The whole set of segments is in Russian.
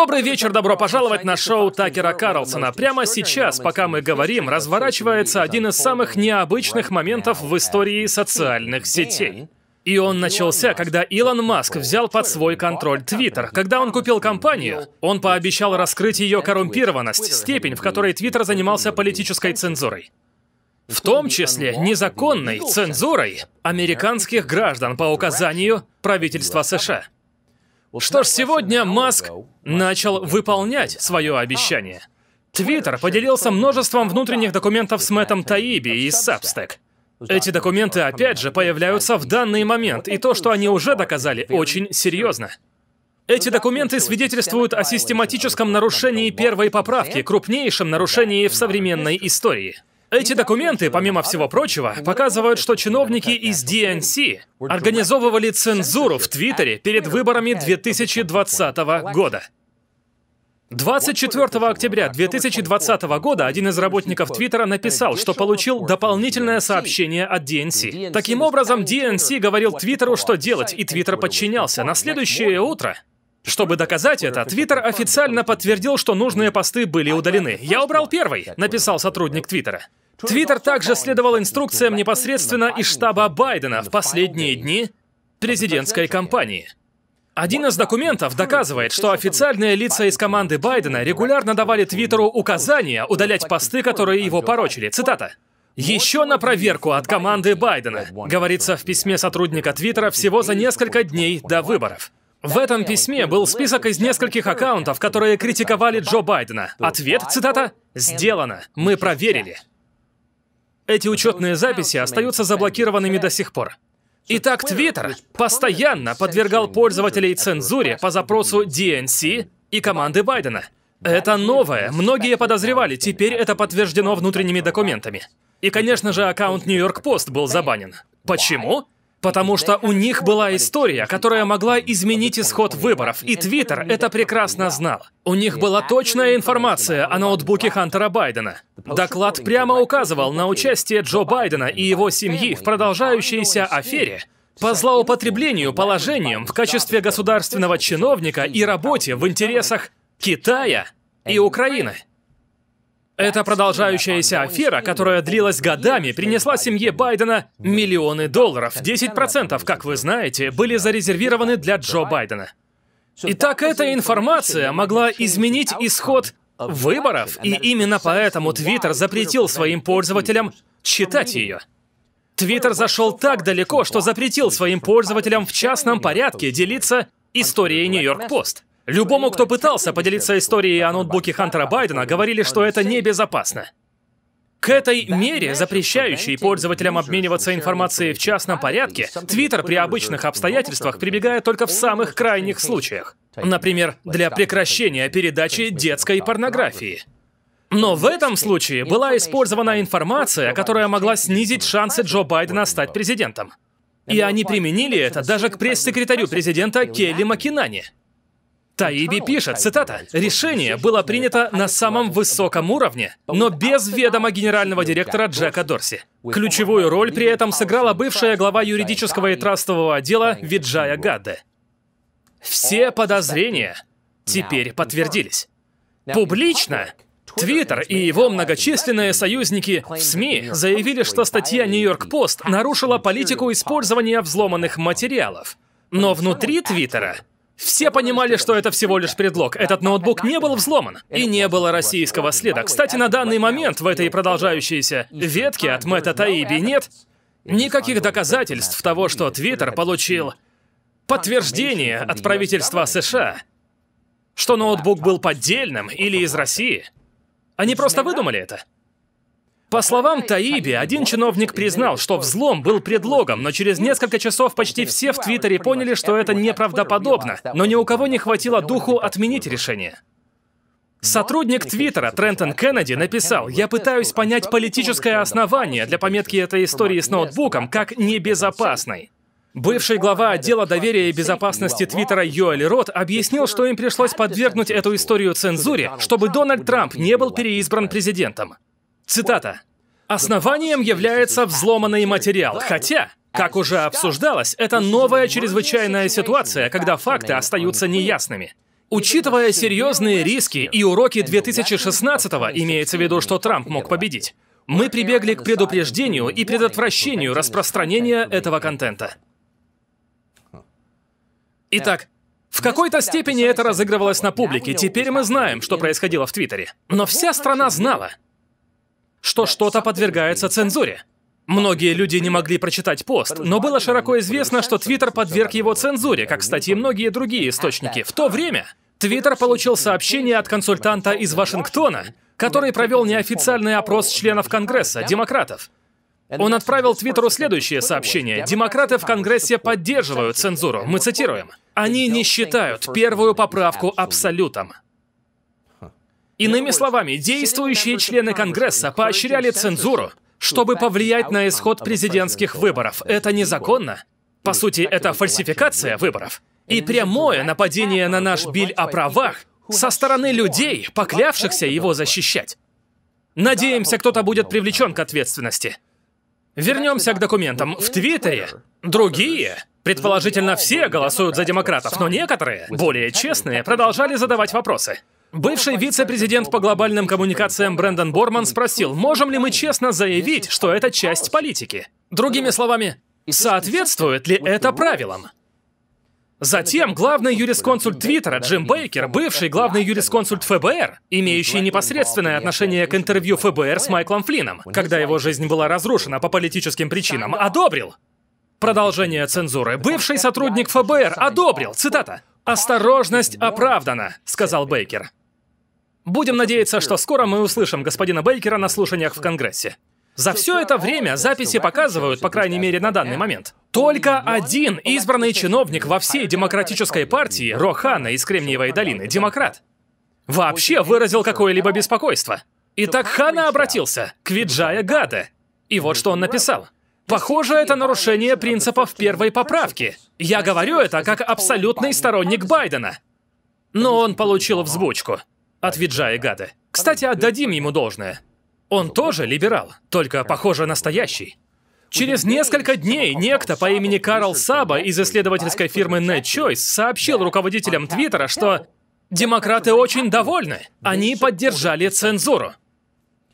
Добрый вечер, добро пожаловать на шоу Такера Карлсона. Прямо сейчас, пока мы говорим, разворачивается один из самых необычных моментов в истории социальных сетей. И он начался, когда Илон Маск взял под свой контроль Твиттер. Когда он купил компанию, он пообещал раскрыть ее коррумпированность, степень, в которой Твиттер занимался политической цензурой. В том числе незаконной цензурой американских граждан по указанию правительства США. Что ж, сегодня Маск начал выполнять свое обещание. Твиттер поделился множеством внутренних документов с Мэттом а Таиби и Сабстек. Ну Эти документы, опять же, появляются в данный момент, и то, что они уже доказали, очень ну серьезно. Эти ну документы свидетельствуют о систематическом нарушении первой поправки, крупнейшем нарушении в современной истории. Эти документы, помимо всего прочего, показывают, что чиновники из DNC организовывали цензуру в Твиттере перед выборами 2020 года. 24 октября 2020 года один из работников Твиттера написал, что получил дополнительное сообщение от DNC. Таким образом, DNC говорил Твиттеру, что делать, и Твиттер подчинялся. На следующее утро чтобы доказать это, Твиттер официально подтвердил, что нужные посты были удалены. Я убрал первый, написал сотрудник Твиттера. Твиттер также следовал инструкциям непосредственно из штаба Байдена в последние дни президентской кампании. Один из документов доказывает, что официальные лица из команды Байдена регулярно давали Твиттеру указания удалять посты, которые его порочили. Цитата. Еще на проверку от команды Байдена, говорится в письме сотрудника Твиттера всего за несколько дней до выборов. В этом письме был список из нескольких аккаунтов, которые критиковали Джо Байдена. Ответ, цитата, «Сделано. Мы проверили». Эти учетные записи остаются заблокированными до сих пор. Итак, Твиттер постоянно подвергал пользователей цензуре по запросу DNC и команды Байдена. Это новое, многие подозревали, теперь это подтверждено внутренними документами. И, конечно же, аккаунт Нью-Йорк Пост был забанен. Почему? Потому что у них была история, которая могла изменить исход выборов, и Твиттер это прекрасно знал. У них была точная информация о ноутбуке Хантера Байдена. Доклад прямо указывал на участие Джо Байдена и его семьи в продолжающейся афере, по злоупотреблению положением в качестве государственного чиновника и работе в интересах Китая и Украины. Эта продолжающаяся афера, которая длилась годами, принесла семье Байдена миллионы долларов. 10%, как вы знаете, были зарезервированы для Джо Байдена. Итак, эта информация могла изменить исход выборов, и именно поэтому Твиттер запретил своим пользователям читать ее. Твиттер зашел так далеко, что запретил своим пользователям в частном порядке делиться историей Нью-Йорк-Пост. Любому, кто пытался поделиться историей о ноутбуке Хантера Байдена, говорили, что это небезопасно. К этой мере, запрещающей пользователям обмениваться информацией в частном порядке, Твиттер при обычных обстоятельствах прибегает только в самых крайних случаях. Например, для прекращения передачи детской порнографии. Но в этом случае была использована информация, которая могла снизить шансы Джо Байдена стать президентом. И они применили это даже к пресс-секретарю президента Келли Макинани. Таиби пишет, цитата, «Решение было принято на самом высоком уровне, но без ведома генерального директора Джека Дорси. Ключевую роль при этом сыграла бывшая глава юридического и трастового отдела Виджая Гадде. Все подозрения теперь подтвердились. Публично Твиттер и его многочисленные союзники в СМИ заявили, что статья «Нью-Йорк Пост» нарушила политику использования взломанных материалов. Но внутри Твиттера все понимали, что это всего лишь предлог. Этот ноутбук не был взломан. И не было российского следа. Кстати, на данный момент в этой продолжающейся ветке от Мэтта Таиби нет никаких доказательств того, что Твиттер получил подтверждение от правительства США, что ноутбук был поддельным или из России. Они просто выдумали это. По словам Таиби, один чиновник признал, что взлом был предлогом, но через несколько часов почти все в Твиттере поняли, что это неправдоподобно, но ни у кого не хватило духу отменить решение. Сотрудник Твиттера Трентон Кеннеди написал, «Я пытаюсь понять политическое основание для пометки этой истории с ноутбуком как небезопасной». Бывший глава отдела доверия и безопасности Твиттера Юэль Рот объяснил, что им пришлось подвергнуть эту историю цензуре, чтобы Дональд Трамп не был переизбран президентом. Цитата. «Основанием является взломанный материал, хотя как уже обсуждалось, это новая чрезвычайная ситуация, когда факты остаются неясными. Учитывая серьезные риски и уроки 2016-го, имеется в виду, что Трамп мог победить, мы прибегли к предупреждению и предотвращению распространения этого контента. Итак, в какой-то степени это разыгрывалось на публике, теперь мы знаем, что происходило в Твиттере. Но вся страна знала, что что-то подвергается цензуре. Многие люди не могли прочитать пост, но было широко известно, что Твиттер подверг его цензуре, как, кстати, и многие другие источники. В то время Твиттер получил сообщение от консультанта из Вашингтона, который провел неофициальный опрос членов Конгресса, демократов. Э, Он отправил Твиттеру следующее сообщение. «Демократы в Конгрессе поддерживают цензуру». Мы цитируем. «Они не считают первую поправку абсолютом. Иными словами, действующие члены Конгресса поощряли цензуру, чтобы повлиять на исход президентских выборов. Это незаконно. По сути, это фальсификация выборов. И прямое нападение на наш биль о правах со стороны людей, поклявшихся его защищать. Надеемся, кто-то будет привлечен к ответственности. Вернемся к документам. В Твиттере другие, предположительно все голосуют за демократов, но некоторые, более честные, продолжали задавать вопросы. Бывший вице-президент по глобальным коммуникациям Брэндон Борман спросил, можем ли мы честно заявить, что это часть политики? Другими словами, соответствует ли это правилам? Затем главный юрисконсульт Твиттера Джим Бейкер, бывший главный юрисконсульт ФБР, имеющий непосредственное отношение к интервью ФБР с Майклом Флином, когда его жизнь была разрушена по политическим причинам, одобрил. Продолжение цензуры. Бывший сотрудник ФБР одобрил, цитата, «Осторожность оправдана», — сказал Бейкер. Будем надеяться, что скоро мы услышим господина Бейкера на слушаниях в Конгрессе. За все это время записи показывают, по крайней мере на данный момент, только один избранный чиновник во всей демократической партии, Рохана из Кремниевой долины, демократ, вообще выразил какое-либо беспокойство. Итак, Хана обратился к Виджая Гаде, И вот что он написал. Похоже, это нарушение принципов первой поправки. Я говорю это как абсолютный сторонник Байдена. Но он получил взбучку от Виджая Гады. Кстати, отдадим ему должное. Он тоже либерал, только, похоже, настоящий. Через несколько дней некто по имени Карл Саба из исследовательской фирмы NetChoice сообщил руководителям Твиттера, что демократы очень довольны. Они поддержали цензуру.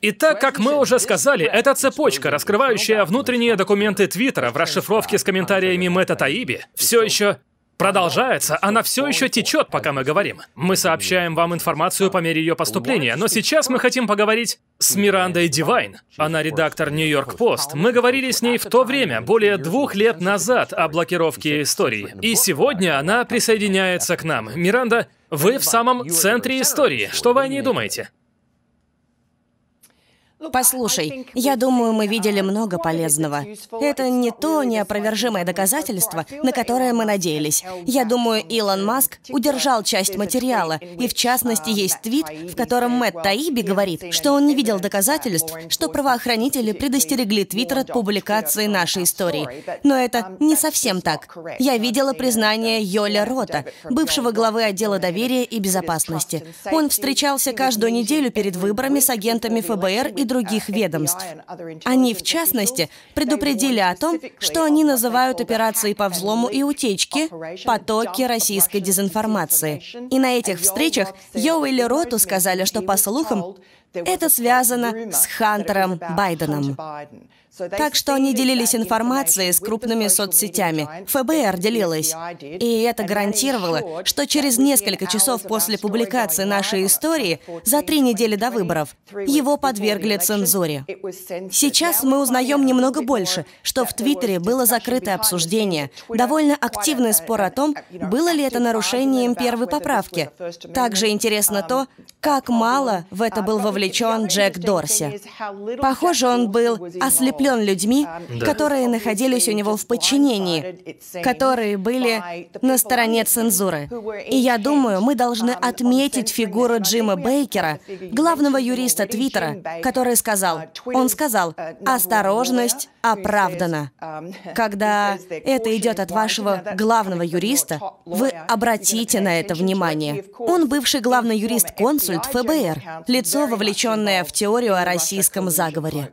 И так, как мы уже сказали, эта цепочка, раскрывающая внутренние документы Твиттера в расшифровке с комментариями Мэтта Таиби, все еще продолжается, она все еще течет, пока мы говорим. Мы сообщаем вам информацию по мере ее поступления, но сейчас мы хотим поговорить с Мирандой Дивайн. Она редактор Нью-Йорк Пост. Мы говорили с ней в то время, более двух лет назад, о блокировке истории. И сегодня она присоединяется к нам. Миранда, вы в самом центре истории. Что вы о ней думаете? Послушай, я думаю, мы видели много полезного. Это не то неопровержимое доказательство, на которое мы надеялись. Я думаю, Илон Маск удержал часть материала, и в частности есть твит, в котором Мэтт Таиби говорит, что он не видел доказательств, что правоохранители предостерегли Твиттер от публикации нашей истории. Но это не совсем так. Я видела признание Йоля Рота, бывшего главы отдела доверия и безопасности. Он встречался каждую неделю перед выборами с агентами ФБР и другими других uh, ведомств. Они, в частности, предупредили о том, что они называют операции по взлому и утечке потоки российской дезинформации. И на этих встречах Йоу и Лероту сказали, что, по слухам, это связано с Хантером Байденом. Так что они делились информацией с крупными соцсетями. ФБР делилось. И это гарантировало, что через несколько часов после публикации нашей истории, за три недели до выборов, его подвергли цензуре. Сейчас мы узнаем немного больше, что в Твиттере было закрытое обсуждение, довольно активный спор о том, было ли это нарушением первой поправки. Также интересно то, как мало в это был вовлечен Джек Дорси. Похоже, он был ослеплен впечатлен людьми, эм, да. которые находились у него в подчинении, которые были на стороне цензуры. И я думаю, мы должны um, отметить фигуру Джима Бейкера, главного юриста Твиттера, который uh, сказал, он сказал, uh, осторожность оправдана. Um, Когда это идет от вашего главного юриста, вы обратите на это внимание. Он бывший главный юрист-консульт ФБР, лицо, вовлеченное в теорию о российском заговоре.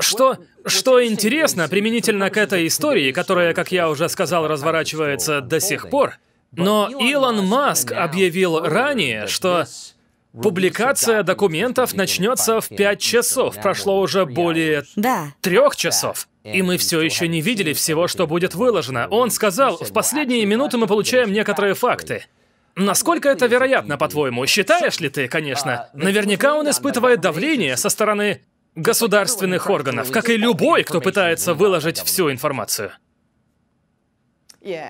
Что, что интересно, применительно к этой истории, которая, как я уже сказал, разворачивается до сих пор, но Илон Маск объявил ранее, что публикация документов начнется в 5 часов. Прошло уже более трех часов. И мы все еще не видели всего, что будет выложено. Он сказал, в последние минуты мы получаем некоторые факты. Насколько это вероятно, по-твоему? Считаешь ли ты, конечно? Uh, Наверняка он испытывает давление со стороны государственных органов, как и любой, кто пытается выложить всю информацию.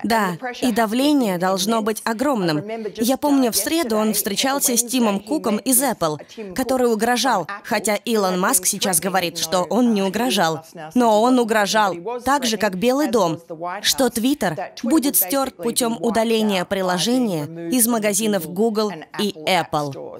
Да, и давление должно быть огромным. Я помню, в среду он встречался с Тимом Куком из Apple, который угрожал, хотя Илон Маск сейчас говорит, что он не угрожал. Но он угрожал, так же, как Белый дом, что Твиттер будет стерт путем удаления приложения из магазинов Google и Apple.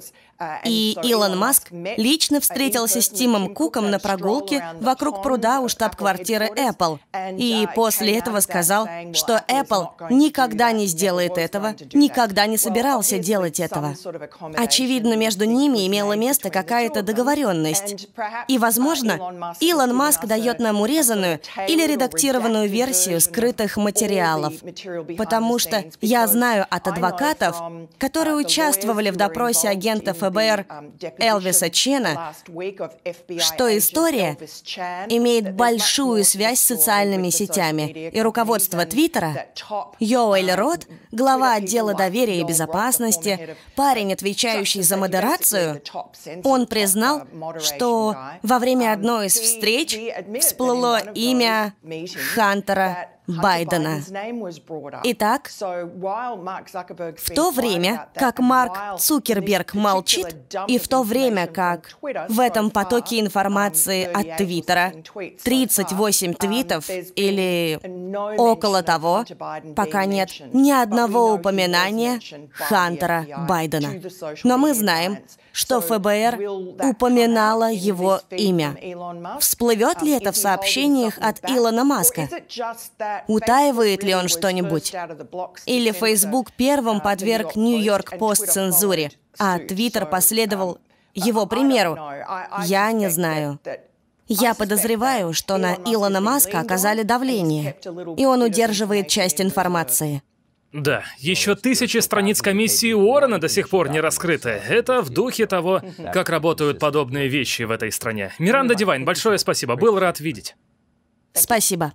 И Илон Маск лично встретился с Тимом Куком на прогулке вокруг пруда у штаб-квартиры Apple. И после этого сказал, что Apple никогда не сделает этого, никогда не собирался делать этого. Очевидно, между ними имела место какая-то договоренность. И, возможно, Илон Маск дает нам урезанную или редактированную версию скрытых материалов. Потому что я знаю от адвокатов, которые участвовали в допросе агентов ФБР Элвиса Чена, что история имеет большую связь с социальными сетями, и руководство Твиттера, Йоэль Рот, глава отдела доверия и безопасности, парень, отвечающий за модерацию, он признал, что во время um, одной из встреч всплыло имя Хантера Байдена. Итак, в то время, как Марк Цукерберг молчит, и в то время, как в этом потоке um, информации от Твиттера 38 um, твитов или около того, пока нет ни одного упоминания Хантера Байдена. Но мы знаем, что ФБР упоминало его имя. Всплывет ли um, это в сообщениях от Илона Маска? Утаивает ли он что-нибудь? Или Facebook uh, первым подверг Нью-Йорк-Пост цензуре, а Твиттер um, последовал его примеру? Я не знаю. Я подозреваю, что на Илона Маска оказали давление, и он удерживает часть информации. Да, еще тысячи страниц комиссии Уоррена до сих пор не раскрыты. Это в духе того, как работают подобные вещи в этой стране. Миранда Дивайн, большое спасибо, был рад видеть. Спасибо.